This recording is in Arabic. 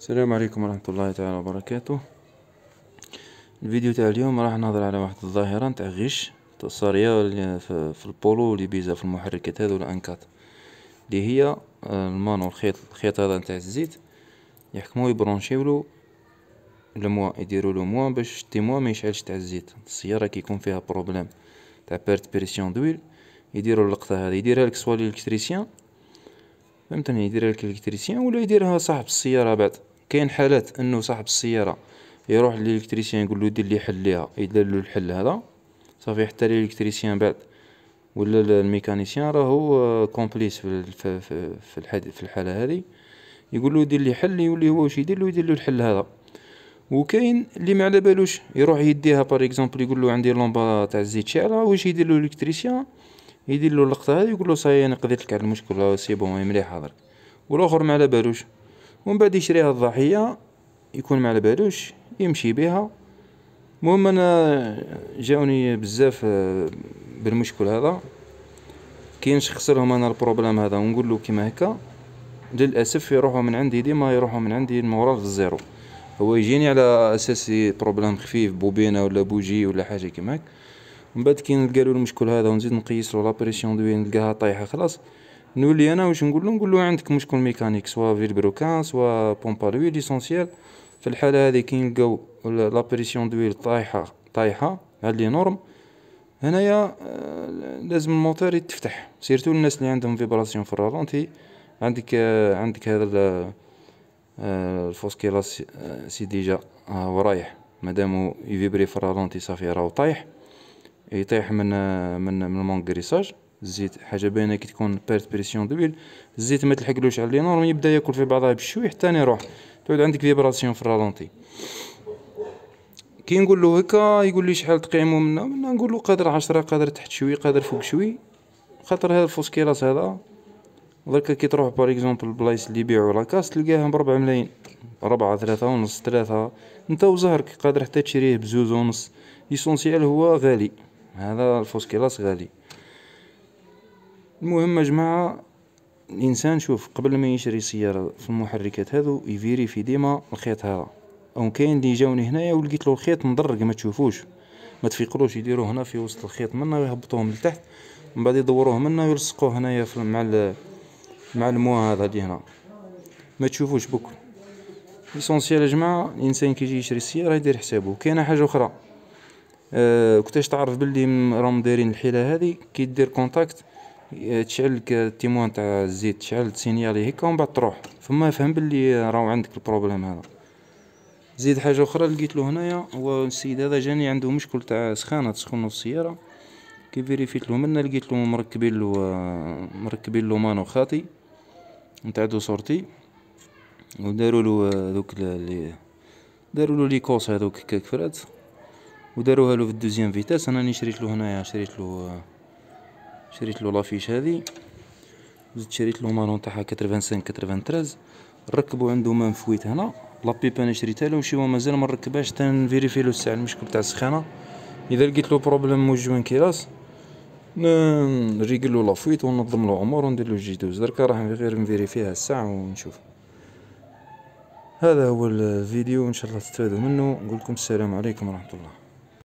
السلام عليكم ورحمة الله تعالى وبركاته الفيديو تاع اليوم راح نهضر على واحد الظاهرة نتاع غش الصارية في البولو بيزا في المحركات هذو الانكات اللي هي آه، المانو الخيط الخيط هذا نتاع الزيت يحكمو يبرونشيولو لموا يديروا له موان باش التيموا ما يشعلش تاع الزيت السياره كي يكون فيها بروبليم تاع بيرت بريسيون دويل يديروا اللقطه هذه يديرها لك سوا الكتريسيان فهمتني يديرها لك الكتريسيان ولا يديرها صاحب السياره بعد كاين حالات انه صاحب السياره يروح للالكتريسيان يقول له دير لي حل ليها يدير له الحل هذا صافي حتى الالكتريسيان بعد ولا الميكانيسيان راهو آه، كومبليس في في في الحاله هذه يقول له دير لي حل يولي هو واش يدير له يدير له الحل هذا وكاين اللي ما على بالوش يروح يديها بار اكزومبل يقول له عندي لومبا تاع الزيت شاعله واش يدير له الالكتريسيان يدير له اللقطه هذه يقول له صاي انا قضيت لك على المشكل سي بون مليح حاضر والاخر ما على بالوش ومن بعد يشريها الضحيه يكون ما على بالوش يمشي بها المهم انا جاوني بزاف آه، بالمشكل هذا كي شخص لهم انا البروبليم هذا ونقول له كيما هكا للاسف يروحوا من عندي ديما يروحوا من عندي المورال في الزيرو هو يجيني على اساس بروبليم خفيف بوبينه ولا بوجي ولا حاجه كيما هكا من بعد كي نلقى له المشكل هذا ونزيد نقيس له لابريسيون دو نلقاها طايحه خلاص نولي انا واش نقول له نقول له عندك مشكل ميكانيك سوا بروكان سوا بومبا لوي ليسونسيال في الحاله هذه كي نلقاو لابريسيون دويل طايحه طايحه على لي نورم هنايا آه، لازم الموتور يتفتح سيرتو الناس اللي عندهم فيبراسيون في الرالونتي عندك آه، عندك هذا آه، الفوسكيلا سي ديجا رايح مادامو يفيبري في الرالونتي صافي راهو طايح يطيح من من من المونغريساج الزيت حاجه باينه كي تكون بارت بريسيون دويل الزيت ما تلحقلوش على لي يبدا ياكل في بعضها بشوي حتى يروح تعود عندك فيبراسيون في الرالونتي كي نقول له هكا يقول لي شحال تقيمو منا منا نقول له قادر عشرة قادر تحت شوي قادر فوق شوي خاطر هذا الفوسكيلاس هذا دركا كي تروح بار اكزومبل البلايص اللي يبيعو لاكاس تلقاهم بربعة ملايين ربعة ثلاثة ونص ثلاثة نتا وزهرك قادر حتى تشريه بزوز ونص ليسونسيال هو غالي هذا الفوسكيلاس غالي المهم يا جماعه الانسان شوف قبل ما يشري سياره في المحركات هذو يفيري في ديما الخيط هذا او كاين اللي جاوني هنايا ولقيت له الخيط مضرق ما تشوفوش ما تفيقلوش يديروه هنا في وسط الخيط منا من تحت من بعد يدوروه منا ويلصقوه هنايا مع مع الموا هذا اللي هنا ما تشوفوش بوك ليسونسيال يا جماعه الانسان كي يجي يشري السياره يدير حسابه كاينه حاجه اخرى آه كنتاش تعرف باللي راهم دايرين الحيله هذه كي دير كونتاكت آه، تشعل لك التيموان تاع الزيت تشعل تسينيالي هكا ومن بعد تروح فما فهم باللي راهو عندك البروبليم هذا زيد حاجه اخرى لقيت له هنايا هو السيد هذا جاني عنده مشكل تاع سخانه تسخن في السياره كي فيريفيت له منا لقيت له مركبين له آه، مركبين له مانو خاطي نتاع دو سورتي وداروا له آه، دوك داروا له لي كوس هذوك كفرات وداروها له في الدوزيام فيتاس انا راني شريت له هنايا شريت له شريت له لافيش هذه زدت شريت له مالون تاعها 85 93 ركبوا عنده منفويت هنا بيب انا شريتها له وشي مازال ما نركبهاش حتى نفيريفي له الساعه المشكل تاع السخانه اذا لقيت له بروبليم جوين كيراس نريقل له لافويت وننظم له عمر وندير له جي دوز دركا راح غير نفيريفيها الساعه ونشوف هذا هو الفيديو ان شاء الله تستفادوا منه نقول لكم السلام عليكم ورحمه الله